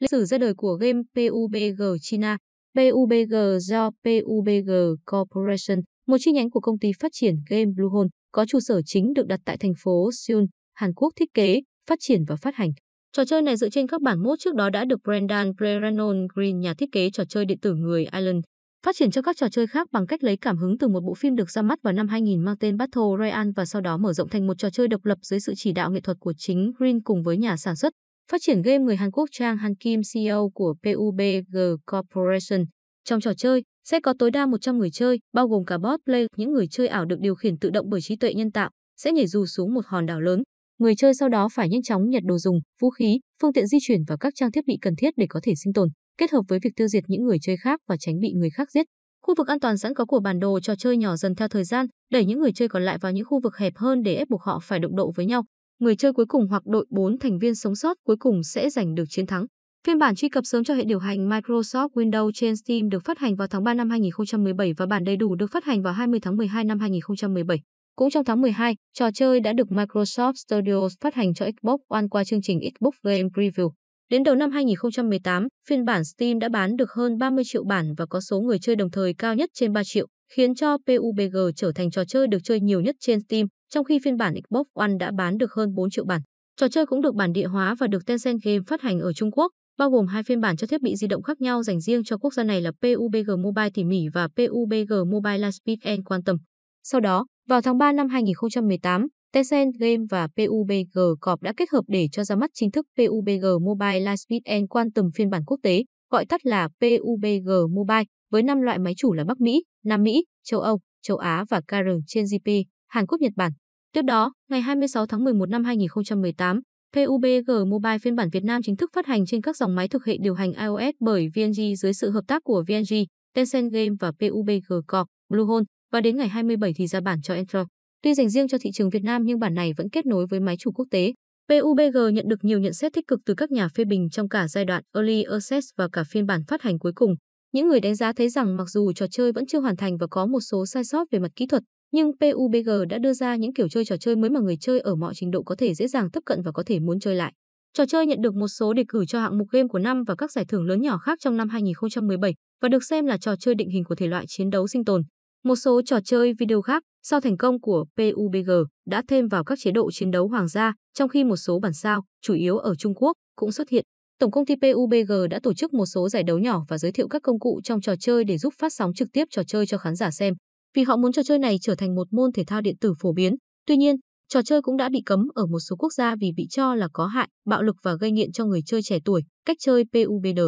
Lịch sử ra đời của game PUBG China PUBG do PUBG Corporation, một chi nhánh của công ty phát triển game Bluehole, có trụ sở chính được đặt tại thành phố Seoul, Hàn Quốc thiết kế, phát triển và phát hành. Trò chơi này dựa trên các bản mốt trước đó đã được Brendan Brennan Green, nhà thiết kế trò chơi điện tử người Ireland, phát triển cho các trò chơi khác bằng cách lấy cảm hứng từ một bộ phim được ra mắt vào năm 2000 mang tên Battle Royale và sau đó mở rộng thành một trò chơi độc lập dưới sự chỉ đạo nghệ thuật của chính Green cùng với nhà sản xuất Phát triển game người Hàn Quốc Trang Han Kim, CEO của PUBG Corporation, trong trò chơi sẽ có tối đa 100 người chơi, bao gồm cả bot play, những người chơi ảo được điều khiển tự động bởi trí tuệ nhân tạo, sẽ nhảy dù xuống một hòn đảo lớn. Người chơi sau đó phải nhanh chóng nhặt đồ dùng, vũ khí, phương tiện di chuyển và các trang thiết bị cần thiết để có thể sinh tồn, kết hợp với việc tiêu diệt những người chơi khác và tránh bị người khác giết. Khu vực an toàn sẵn có của bản đồ trò chơi nhỏ dần theo thời gian, đẩy những người chơi còn lại vào những khu vực hẹp hơn để ép buộc họ phải đụng độ với nhau người chơi cuối cùng hoặc đội 4 thành viên sống sót cuối cùng sẽ giành được chiến thắng. Phiên bản truy cập sớm cho hệ điều hành Microsoft Windows trên Steam được phát hành vào tháng 3 năm 2017 và bản đầy đủ được phát hành vào 20 tháng 12 năm 2017. Cũng trong tháng 12, trò chơi đã được Microsoft Studios phát hành cho Xbox One qua chương trình Xbox Game Preview. Đến đầu năm 2018, phiên bản Steam đã bán được hơn 30 triệu bản và có số người chơi đồng thời cao nhất trên 3 triệu, khiến cho PUBG trở thành trò chơi được chơi nhiều nhất trên Steam trong khi phiên bản Xbox One đã bán được hơn 4 triệu bản. Trò chơi cũng được bản địa hóa và được Tencent Game phát hành ở Trung Quốc, bao gồm hai phiên bản cho thiết bị di động khác nhau dành riêng cho quốc gia này là PUBG Mobile tỉ mỉ và PUBG Mobile Last Speed and Quantum. Sau đó, vào tháng 3 năm 2018, Tencent Game và PUBG Corp đã kết hợp để cho ra mắt chính thức PUBG Mobile Last Speed and Quantum phiên bản quốc tế, gọi tắt là PUBG Mobile, với 5 loại máy chủ là Bắc Mỹ, Nam Mỹ, châu Âu, châu Á và Karen trên GP. Hàn Quốc-Nhật Bản. Tiếp đó, ngày 26 tháng 11 năm 2018, PUBG Mobile phiên bản Việt Nam chính thức phát hành trên các dòng máy thực hệ điều hành iOS bởi VNG dưới sự hợp tác của VNG, Tencent Game và PUBG Corp. Bluehole và đến ngày 27 thì ra bản cho Android. Tuy dành riêng cho thị trường Việt Nam nhưng bản này vẫn kết nối với máy chủ quốc tế. PUBG nhận được nhiều nhận xét tích cực từ các nhà phê bình trong cả giai đoạn Early Access và cả phiên bản phát hành cuối cùng. Những người đánh giá thấy rằng mặc dù trò chơi vẫn chưa hoàn thành và có một số sai sót về mặt kỹ thuật, nhưng PUBG đã đưa ra những kiểu chơi trò chơi mới mà người chơi ở mọi trình độ có thể dễ dàng tiếp cận và có thể muốn chơi lại. Trò chơi nhận được một số đề cử cho hạng mục game của năm và các giải thưởng lớn nhỏ khác trong năm 2017 và được xem là trò chơi định hình của thể loại chiến đấu sinh tồn. Một số trò chơi video khác sau thành công của PUBG đã thêm vào các chế độ chiến đấu hoàng gia, trong khi một số bản sao, chủ yếu ở Trung Quốc, cũng xuất hiện. Tổng công ty PUBG đã tổ chức một số giải đấu nhỏ và giới thiệu các công cụ trong trò chơi để giúp phát sóng trực tiếp trò chơi cho khán giả xem vì họ muốn trò chơi này trở thành một môn thể thao điện tử phổ biến. Tuy nhiên, trò chơi cũng đã bị cấm ở một số quốc gia vì bị cho là có hại, bạo lực và gây nghiện cho người chơi trẻ tuổi. Cách chơi PUBG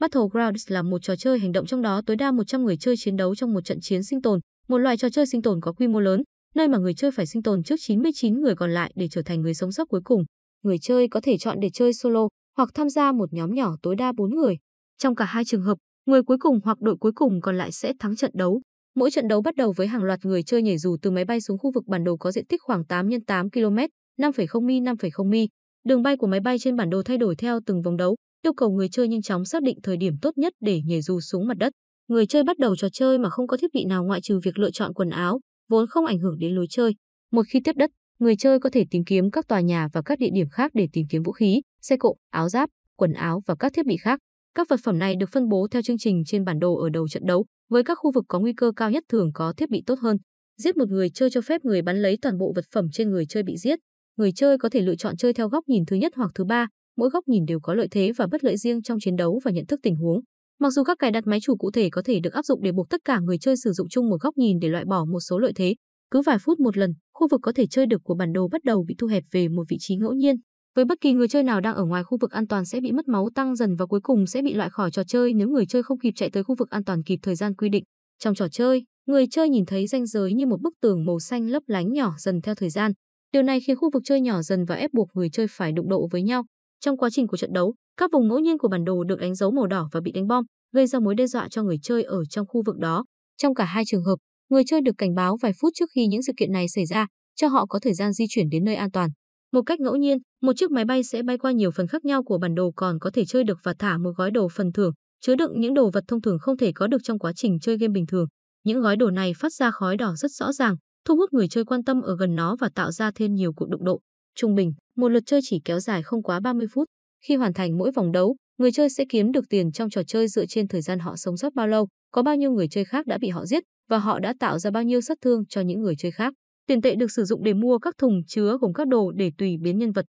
Battlegrounds là một trò chơi hành động trong đó tối đa 100 người chơi chiến đấu trong một trận chiến sinh tồn, một loại trò chơi sinh tồn có quy mô lớn, nơi mà người chơi phải sinh tồn trước 99 người còn lại để trở thành người sống sót cuối cùng. Người chơi có thể chọn để chơi solo hoặc tham gia một nhóm nhỏ tối đa 4 người. Trong cả hai trường hợp, người cuối cùng hoặc đội cuối cùng còn lại sẽ thắng trận đấu. Mỗi trận đấu bắt đầu với hàng loạt người chơi nhảy dù từ máy bay xuống khu vực bản đồ có diện tích khoảng 8 x 8 km, 5,0 mi 5,0 mi. Đường bay của máy bay trên bản đồ thay đổi theo từng vòng đấu, yêu cầu người chơi nhanh chóng xác định thời điểm tốt nhất để nhảy dù xuống mặt đất. Người chơi bắt đầu trò chơi mà không có thiết bị nào ngoại trừ việc lựa chọn quần áo, vốn không ảnh hưởng đến lối chơi. Một khi tiếp đất, người chơi có thể tìm kiếm các tòa nhà và các địa điểm khác để tìm kiếm vũ khí, xe cộ, áo giáp, quần áo và các thiết bị khác. Các vật phẩm này được phân bố theo chương trình trên bản đồ ở đầu trận đấu, với các khu vực có nguy cơ cao nhất thường có thiết bị tốt hơn. Giết một người chơi cho phép người bắn lấy toàn bộ vật phẩm trên người chơi bị giết. Người chơi có thể lựa chọn chơi theo góc nhìn thứ nhất hoặc thứ ba, mỗi góc nhìn đều có lợi thế và bất lợi riêng trong chiến đấu và nhận thức tình huống. Mặc dù các cài đặt máy chủ cụ thể có thể được áp dụng để buộc tất cả người chơi sử dụng chung một góc nhìn để loại bỏ một số lợi thế, cứ vài phút một lần, khu vực có thể chơi được của bản đồ bắt đầu bị thu hẹp về một vị trí ngẫu nhiên. Với bất kỳ người chơi nào đang ở ngoài khu vực an toàn sẽ bị mất máu tăng dần và cuối cùng sẽ bị loại khỏi trò chơi nếu người chơi không kịp chạy tới khu vực an toàn kịp thời gian quy định. Trong trò chơi, người chơi nhìn thấy ranh giới như một bức tường màu xanh lấp lánh nhỏ dần theo thời gian. Điều này khiến khu vực chơi nhỏ dần và ép buộc người chơi phải đụng độ với nhau. Trong quá trình của trận đấu, các vùng ngẫu nhiên của bản đồ được đánh dấu màu đỏ và bị đánh bom, gây ra mối đe dọa cho người chơi ở trong khu vực đó. Trong cả hai trường hợp, người chơi được cảnh báo vài phút trước khi những sự kiện này xảy ra, cho họ có thời gian di chuyển đến nơi an toàn. Một cách ngẫu nhiên, một chiếc máy bay sẽ bay qua nhiều phần khác nhau của bản đồ còn có thể chơi được và thả một gói đồ phần thưởng, chứa đựng những đồ vật thông thường không thể có được trong quá trình chơi game bình thường. Những gói đồ này phát ra khói đỏ rất rõ ràng, thu hút người chơi quan tâm ở gần nó và tạo ra thêm nhiều cuộc đụng độ. Trung bình, một lượt chơi chỉ kéo dài không quá 30 phút. Khi hoàn thành mỗi vòng đấu, người chơi sẽ kiếm được tiền trong trò chơi dựa trên thời gian họ sống sót bao lâu, có bao nhiêu người chơi khác đã bị họ giết và họ đã tạo ra bao nhiêu sát thương cho những người chơi khác. Tiền tệ được sử dụng để mua các thùng chứa gồm các đồ để tùy biến nhân vật